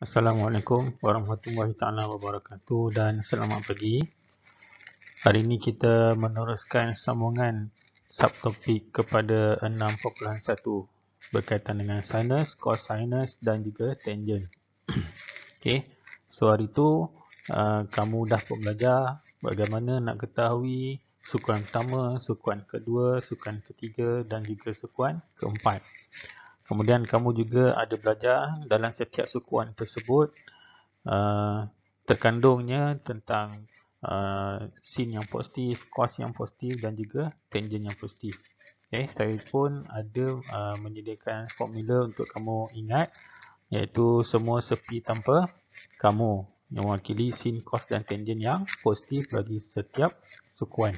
Assalamualaikum warahmatullahi taala wabarakatuh dan selamat pagi. Hari ini kita meneruskan sambungan subtopik kepada 6.1 berkaitan dengan sinus, cosinus dan juga tangent. Okey. So hari itu uh, kamu dah pun belajar bagaimana nak ketahui sukuan pertama, sukuan kedua, sukuan ketiga dan juga sukuan keempat. Kemudian kamu juga ada belajar dalam setiap sukuan tersebut uh, terkandungnya tentang uh, sin yang positif, kos yang positif dan juga tangent yang positif. Okay, saya pun ada uh, menyediakan formula untuk kamu ingat iaitu semua sepi tanpa kamu yang mewakili sin, kos dan tangent yang positif bagi setiap sukuan.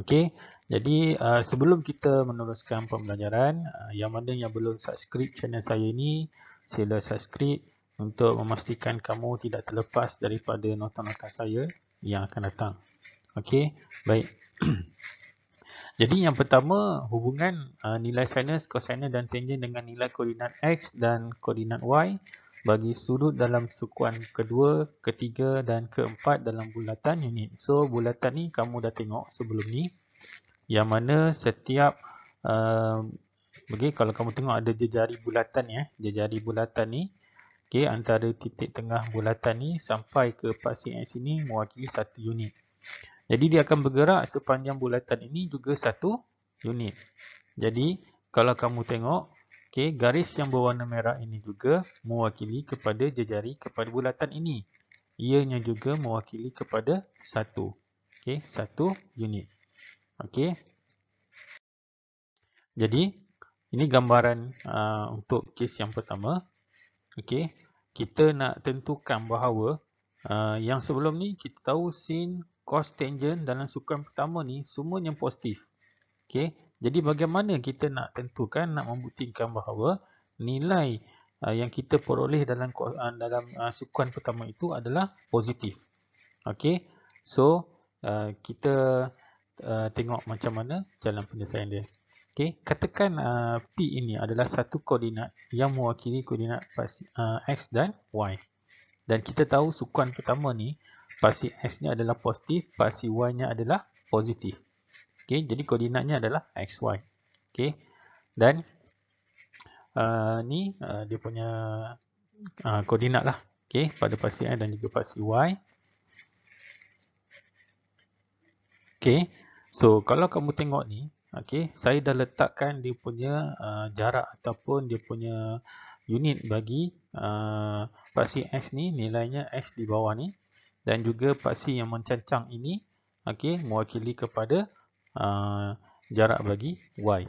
Okay. Jadi uh, sebelum kita meneruskan pembelajaran, uh, yang mana yang belum subscribe channel saya ini, sila subscribe untuk memastikan kamu tidak terlepas daripada nota-nota saya yang akan datang. Okey, baik. Jadi yang pertama, hubungan uh, nilai sinus, cosinus dan tangent dengan nilai koordinat X dan koordinat Y bagi sudut dalam sukuan kedua, ketiga dan keempat dalam bulatan unit. So, bulatan ni kamu dah tengok sebelum ni yang mana setiap uh, okay, kalau kamu tengok ada jejari bulatan ya, jejari bulatan ni okay, antara titik tengah bulatan ni sampai ke pasir yang sini mewakili satu unit jadi dia akan bergerak sepanjang bulatan ini juga satu unit jadi kalau kamu tengok okay, garis yang berwarna merah ini juga mewakili kepada jejari kepada bulatan ini ianya juga mewakili kepada satu okay, satu unit Okey. Jadi ini gambaran uh, untuk kes yang pertama. Okey, kita nak tentukan bahawa uh, yang sebelum ni kita tahu sin, cos, tangent dalam sukan pertama ni semuanya positif. Okey, jadi bagaimana kita nak tentukan nak membuktikan bahawa nilai uh, yang kita peroleh dalam uh, dalam uh, sukan pertama itu adalah positif. Okey. So uh, kita Uh, tengok macam mana jalan penyelesaian dia. Okay. Katakan uh, P ini adalah satu koordinat yang mewakili koordinat pasi, uh, X dan Y. Dan kita tahu sukuan pertama ni, pasi X-nya adalah positif, pasi Y-nya adalah positif. Okay. Jadi koordinatnya adalah X, Y. Okay. Dan uh, ni uh, dia punya uh, koordinat lah. Okay. Pada pasi X dan juga pasi Y. Okay. So kalau kamu tengok ni, okay, saya dah letakkan dia punya uh, jarak ataupun dia punya unit bagi uh, paksi x ni nilainya x di bawah ni dan juga paksi yang mencancang ini okay, mewakili kepada uh, jarak bagi y.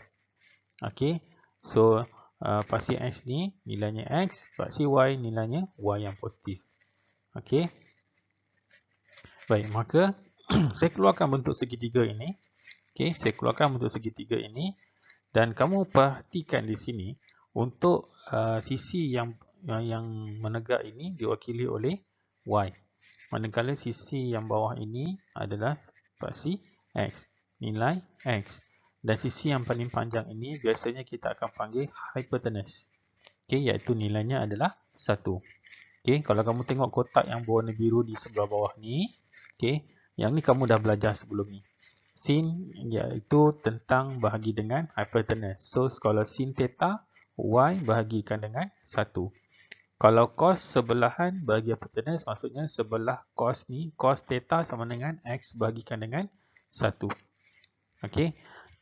okay. So uh, paksi x ni nilainya x, paksi y nilainya y yang positif. okay. Baik, maka saya keluarkan bentuk segitiga ini. Okey, saya keluarkan bentuk segitiga ini dan kamu perhatikan di sini untuk uh, sisi yang yang, yang menegak ini diwakili oleh y. Manakala sisi yang bawah ini adalah pasti x, nilai x. Dan sisi yang paling panjang ini biasanya kita akan panggil hypotenuse. Okey, iaitu nilainya adalah 1. Okey, kalau kamu tengok kotak yang berwarna biru di sebelah bawah ni, okey yang ni kamu dah belajar sebelum ni. Sin iaitu tentang bahagi dengan hypotenuse. So, kalau sin theta, y bahagikan dengan 1. Kalau cos sebelahan bahagi hypotenuse, maksudnya sebelah cos ni, cos theta sama dengan x bahagikan dengan 1. Okey.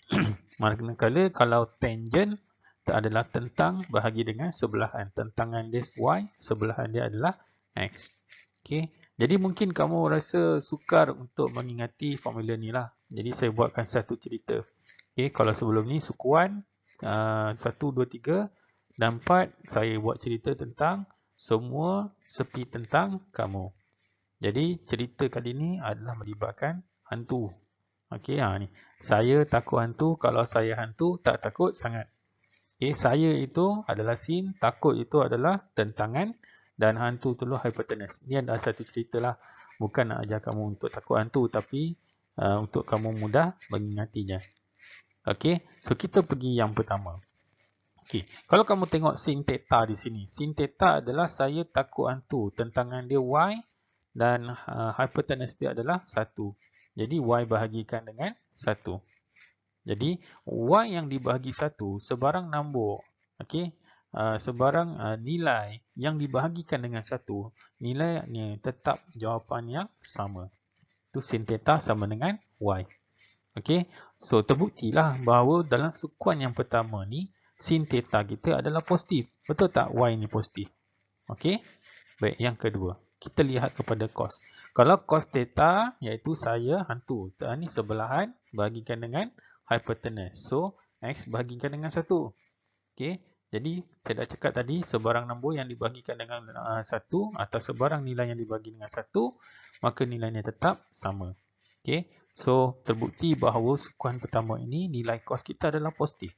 Manakala kalau tangent adalah tentang bahagi dengan sebelahan. Tentangan dia y, sebelahan dia adalah x. Okay. Jadi mungkin kamu rasa sukar untuk mengingati formula ni lah. Jadi saya buatkan satu cerita. Okay, kalau sebelum ni suku 1, 2, 3 dan 4 saya buat cerita tentang semua sepi tentang kamu. Jadi cerita kali ni adalah melibatkan hantu. Okay, ha, ni. Saya takut hantu, kalau saya hantu tak takut sangat. Okay, saya itu adalah sin, takut itu adalah tentangan dan hantu tu lah hypertenus. Ini adalah satu cerita lah. Bukan nak ajar kamu untuk takut hantu tapi uh, untuk kamu mudah mengingatinya. Okey, so kita pergi yang pertama. Okey, kalau kamu tengok sin theta di sini. Sin theta adalah saya takut hantu. Tentangan dia Y dan uh, hypertenus dia adalah 1. Jadi Y bahagikan dengan 1. Jadi Y yang dibahagi 1, sebarang nombor. Okay? Ah, sebarang uh, nilai yang dibahagikan dengan satu nilainya tetap jawapan yang sama tu sin theta sama dengan y okey so terbuktilah bahawa dalam sekuan yang pertama ni sin theta kita adalah positif betul tak y ni positif okey baik yang kedua kita lihat kepada cos kalau cos theta iaitu saya hantu ah, ni sebelahan bahagikan dengan hypotenuse so x bahagikan dengan satu okey jadi saya dah cakap tadi sebarang nombor yang dibahagikan dengan uh, satu atau sebarang nilai yang dibahagikan dengan satu maka nilainya tetap sama. Okay. So terbukti bahawa sukuan pertama ini nilai kos kita adalah positif.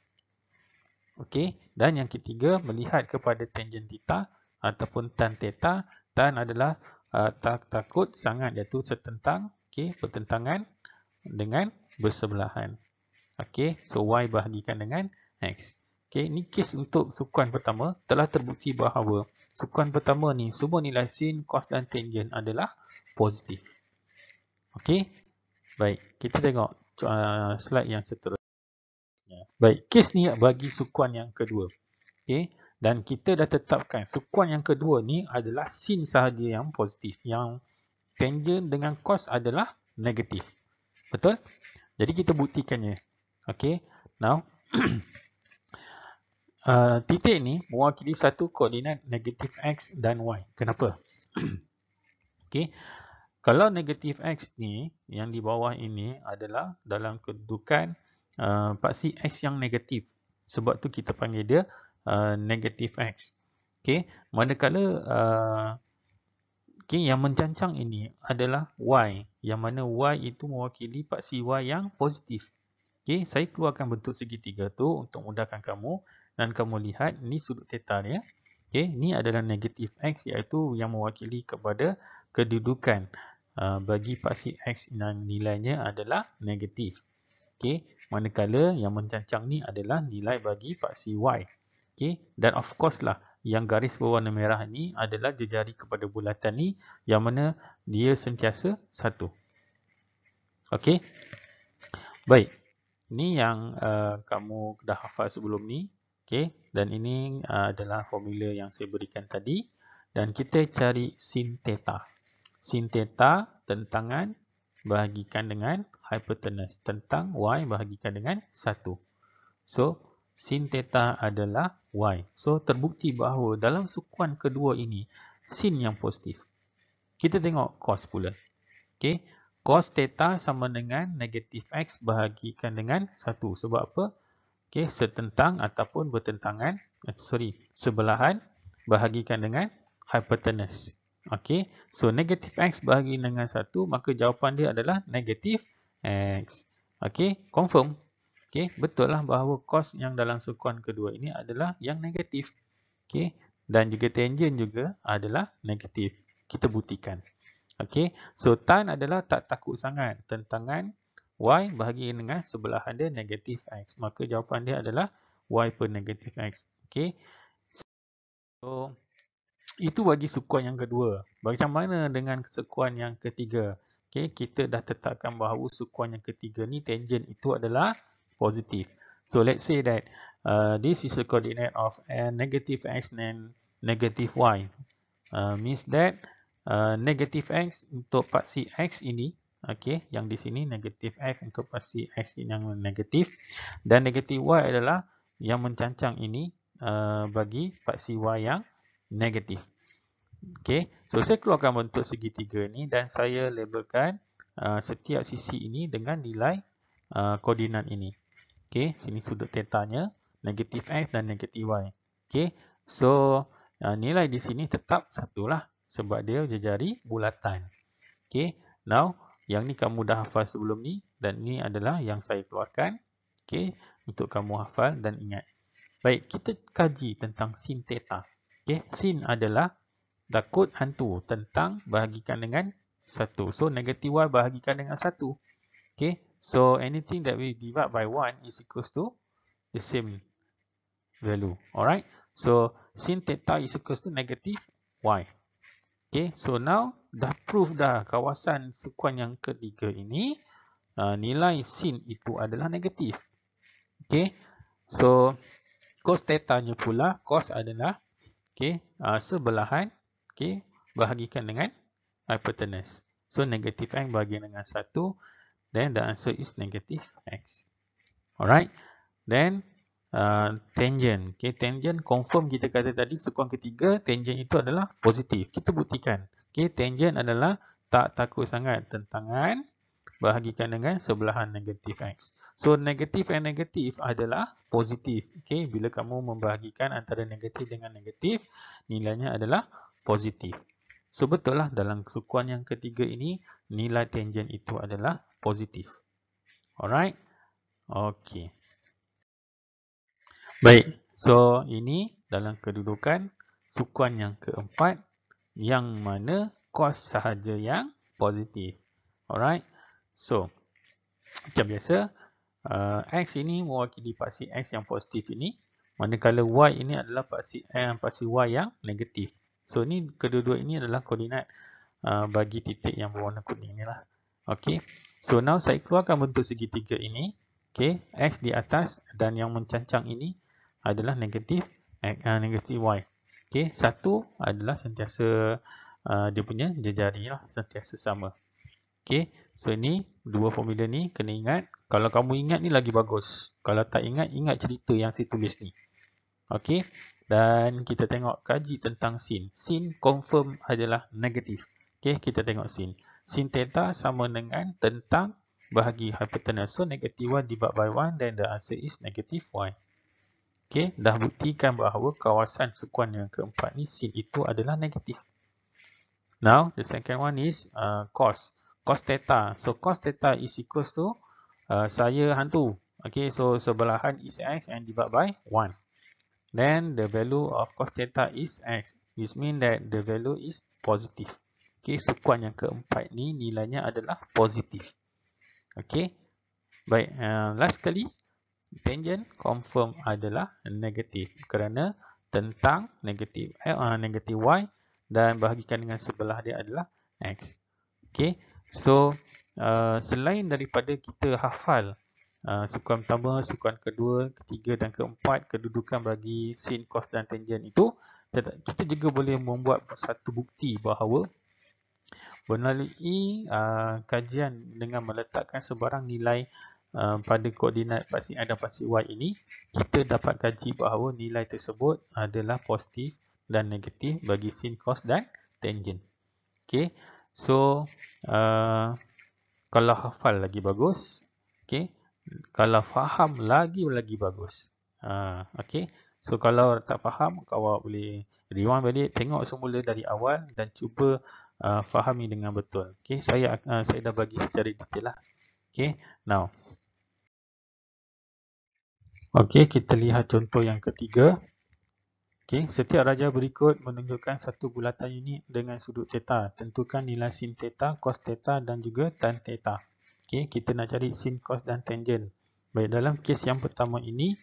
Okay. Dan yang ketiga melihat kepada tangent theta ataupun tan theta tan adalah uh, tak takut sangat iaitu setentang okay, pertentangan dengan bersebelahan. Okay. So y bahagikan dengan x. Okay, ni kes untuk sukuan pertama telah terbukti bahawa sukuan pertama ni semua nilai sin, cos dan tangen adalah positif. Okay, Baik, kita tengok uh, slide yang seterusnya. Baik, kes ni bagi sukuan yang kedua. Okay, dan kita dah tetapkan sukuan yang kedua ni adalah sin sahaja yang positif, yang tangen dengan cos adalah negatif. Betul? Jadi kita buktikannya. Okay, Now uh, titik ni mewakili satu koordinat negatif X dan Y. Kenapa? okay. Kalau negatif X ni yang di bawah ini adalah dalam kedudukan uh, paksi X yang negatif. Sebab tu kita panggil dia uh, negatif X. Okay. Manakala uh, okay, yang mencancang ini adalah Y. Yang mana Y itu mewakili paksi Y yang positif. Okay, saya keluarkan bentuk segitiga tu untuk mudahkan kamu. Dan kamu lihat, ni sudut theta dia. Ya. Okay, ni adalah negatif X iaitu yang mewakili kepada kedudukan uh, bagi paksi X yang nilainya adalah negatif. Okay, manakala yang mencancang ni adalah nilai bagi paksi Y. Okay, dan of course lah, yang garis berwarna merah ni adalah jejari kepada bulatan ni yang mana dia sentiasa satu. Okay, baik. Ni yang uh, kamu dah hafal sebelum ni, Okey, dan ini uh, adalah formula yang saya berikan tadi. Dan kita cari sin theta. Sin theta tentangan bahagikan dengan hypotenuse. Tentang y bahagikan dengan 1. So, sin theta adalah y. So, terbukti bahawa dalam sukuan kedua ini, sin yang positif. Kita tengok cos pula. Okey, cos theta sama dengan negatif x bahagikan dengan 1. Sebab apa? Okey, setentang ataupun bertentangan eh, sorry sebelahan bahagikan dengan hypotenuse okey so negatif x bahagi dengan 1 maka jawapan dia adalah negatif x okey confirm okey betul lah bahawa cos yang dalam sukuan kedua ini adalah yang negatif okey dan juga tangent juga adalah negatif kita buktikan okey so tan adalah tak takut sangat tentangan y bahagi dengan sebelah dia negatif x. Maka jawapan dia adalah y per negatif x. Okey. So, itu bagi sekuan yang kedua. Bagaimana mana dengan sekuan yang ketiga? Okey, kita dah tetapkan bahawa sekuan yang ketiga ni tangent itu adalah positif. So, let's say that uh, this is the coordinate of a negative x and negative y. Uh, means that uh, negative x untuk paksi x ini, Okey, yang di sini negatif x untuk pasti x yang negatif dan negatif y adalah yang mencancang ini uh, bagi paksi y yang negatif. Okey, so saya keluarkan bentuk segitiga ni dan saya labelkan uh, setiap sisi ini dengan nilai uh, koordinat ini. Okey, sini sudut tetanya negatif x dan negatif y. Okey, so uh, nilai di sini tetap satulah sebab dia jejari bulatan. Okey, now yang ni kamu dah hafal sebelum ni dan ni adalah yang saya keluarkan. Okey, untuk kamu hafal dan ingat. Baik, kita kaji tentang sin teta. Okey, sin adalah takut hantu tentang bahagikan dengan 1. So negatif y bahagikan dengan 1. okay? So anything that we divide by 1 is equals to the same value. Alright? So sin theta is equals to negative y. Okay, so now dah proof dah kawasan sekuan yang ketiga ini uh, nilai sin itu adalah negatif. Okay, so cos nya pula cos adalah okay uh, sebelahan okay bahagikan dengan hypotenuse. So negatif x bahagi dengan satu, then the answer is negatif x. Alright, then Uh, tangent. Okay, tangent confirm kita kata tadi sekuan ketiga tangent itu adalah positif. Kita buktikan. Okay, tangent adalah tak takut sangat tentangan bahagikan dengan sebelahan negatif x. So negatif and negatif adalah positif. Okay, bila kamu membahagikan antara negatif dengan negatif nilainya adalah positif. So betul lah dalam sekuan yang ketiga ini nilai tangent itu adalah positif. Alright. Okay. Baik, so ini dalam kedudukan sukuan yang keempat yang mana kos sahaja yang positif. Alright, so macam biasa uh, X ini mewakili paksi X yang positif ini manakala Y ini adalah paksi, eh, paksi Y yang negatif. So ini kedua-dua ini adalah koordinat uh, bagi titik yang berwarna kuning ni lah. Okay, so now saya keluarkan bentuk segitiga ini. Okay, X di atas dan yang mencancang ini adalah negatif uh, negatif y. Okey, satu adalah sentiasa uh, dia punya jejari lah, sentiasa sama. Okey, so ini dua formula ni kena ingat. Kalau kamu ingat ni lagi bagus. Kalau tak ingat, ingat cerita yang saya tulis ni. Okey, dan kita tengok kaji tentang sin. Sin confirm adalah negatif. Okey, kita tengok sin. Sin theta sama dengan tentang bahagi hypotenuse. So, negatif 1 divided by 1 dan the answer is negative 1. Okey, dah buktikan bahawa kawasan sekuan yang keempat ni sin itu adalah negatif. Now, the second one is uh, cos. Cos theta. So, cos theta is equals to uh, saya hantu. Okey, so sebelahan is x and divide by 1. Then, the value of cos theta is x. Which mean that the value is positive. Okey, sekuan yang keempat ni nilainya adalah positif. Okey. Baik, uh, last kali tangent confirm adalah negatif kerana tentang negatif eh, uh, negatif y dan bahagikan dengan sebelah dia adalah x. Okay, so uh, selain daripada kita hafal uh, sukuan pertama, sukuan kedua, ketiga dan keempat kedudukan bagi sin, cos dan tangent itu, kita juga boleh membuat satu bukti bahawa melalui uh, kajian dengan meletakkan sebarang nilai Ah, pada koordinat pasti ada pasti Y ini kita dapat kaji bahawa nilai tersebut adalah positif dan negatif bagi sin cos dan tangent. Okey. So uh, kalau hafal lagi bagus. Okey. Kalau faham lagi lagi bagus. Ah uh, okey. So kalau tak faham kau boleh rewind balik tengok semula dari awal dan cuba uh, fahami dengan betul. Okey, saya uh, saya dah bagi secara detail lah. Okey. Now Okey, kita lihat contoh yang ketiga. Okey, setiap raja berikut menunjukkan satu bulatan unit dengan sudut theta. Tentukan nilai sin theta, cos theta dan juga tan theta. Okey, kita nak cari sin, cos dan tangent. Baik, dalam kes yang pertama ini,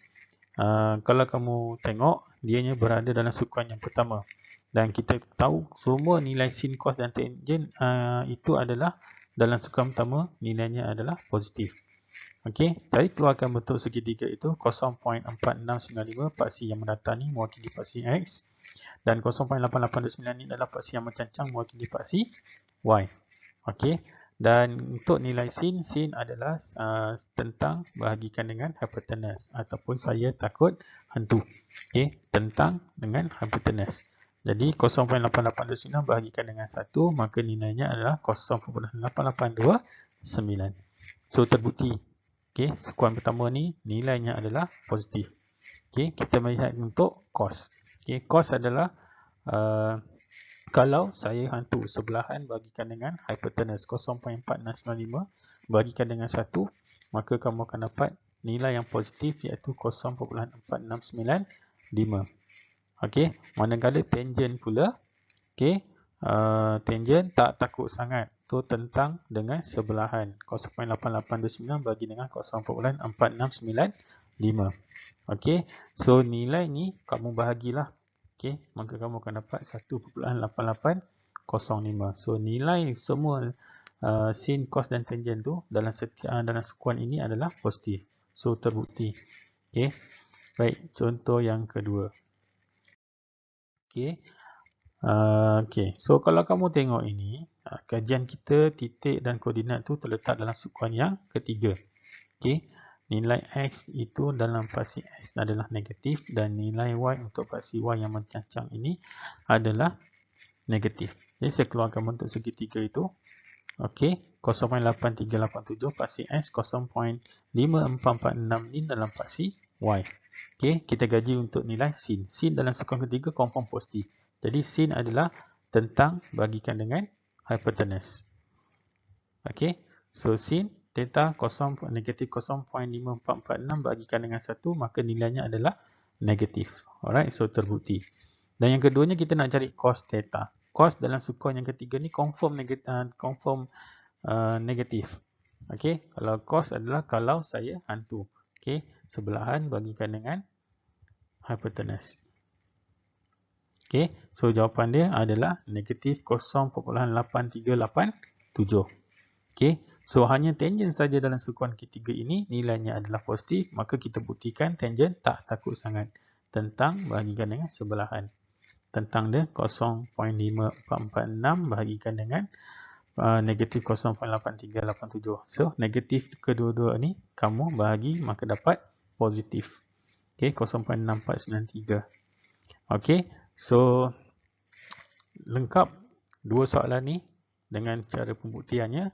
uh, kalau kamu tengok, dianya berada dalam sukuan yang pertama. Dan kita tahu semua nilai sin, cos dan tangent uh, itu adalah dalam sukuan pertama, nilainya adalah positif. Okey, saya keluarkan bentuk segitiga itu 0.4695 paksi yang mendata ni mewakili paksi X dan 0.889 ni adalah paksi yang mencancang mewakili paksi Y. Okey, dan untuk nilai sin, sin adalah uh, tentang bahagikan dengan hypotenuse ataupun saya takut hantu. Okey, tentang dengan hypotenuse. Jadi 0.8829 bahagikan dengan 1 maka nilainya adalah 0.8829. So terbukti Okey, sekuan pertama ni nilainya adalah positif. Okey, kita melihat untuk kos. Okey, kos adalah uh, kalau saya hantu sebelahan bahagikan dengan hypotenuse 0.465 bahagikan dengan 1, maka kamu akan dapat nilai yang positif iaitu 0.4695. Okey, manakala tangent pula, okey, Eh, tangent tak takut sangat tu tentang dengan sebelahan 0.8829 bagi dengan 0.4695 ok so nilai ni kamu bahagilah ok maka kamu akan dapat 1.8805 so nilai semua uh, eh, sin cos dan tangent tu dalam setiap uh, eh, dalam sekuan ini adalah positif so terbukti ok baik contoh yang kedua ok Ah, okay. So kalau kamu tengok ini, uh, kajian kita titik dan koordinat tu terletak dalam sukuan yang ketiga. Okay. Nilai X itu dalam pasi X adalah negatif dan nilai Y untuk pasi Y yang mencancang ini adalah negatif. Jadi saya keluarkan bentuk segitiga itu. okay, 0.8387 pasi X, 0.5446 ini dalam pasi Y. Okay, kita gaji untuk nilai sin. Sin dalam sukuan ketiga confirm positif. Jadi sin adalah tentang bagikan dengan hypotenuse. Okey. So sin theta 0 negatif 0.5446 bagikan dengan 1 maka nilainya adalah negatif. Alright, so terbukti. Dan yang keduanya kita nak cari cos theta. Cos dalam sukuan yang ketiga ni confirm negatif uh, confirm uh, negatif. Okey, kalau cos adalah kalau saya hantu. Okey, sebelahan bagikan dengan hypotenuse. Okay, so jawapan dia adalah negatif 0.8387. Okay, so hanya tangent saja dalam sukuan ketiga ini nilainya adalah positif. Maka kita buktikan tangent tak takut sangat tentang bahagikan dengan sebelahan. Tentang dia 0.5446 bahagikan dengan uh, negatif 0.8387. So negatif kedua-dua ni kamu bahagi maka dapat positif. Okay, 0.6493. Okay, So, lengkap dua soalan ni dengan cara pembuktiannya.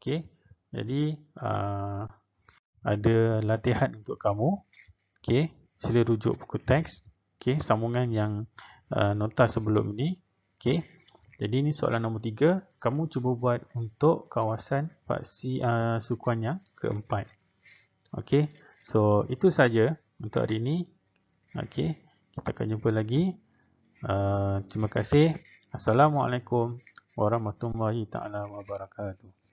Okay, jadi uh, ada latihan untuk kamu. Okay, sila rujuk buku teks. Okay, sambungan yang uh, nota sebelum ni. Okay, jadi ini soalan nombor tiga. Kamu cuba buat untuk kawasan paksi uh, sukuan yang keempat. Okay, so itu saja untuk hari ini. Okay, kita akan jumpa lagi. Ah, terima kasih. Assalamualaikum warahmatullahi taala wabarakatuh.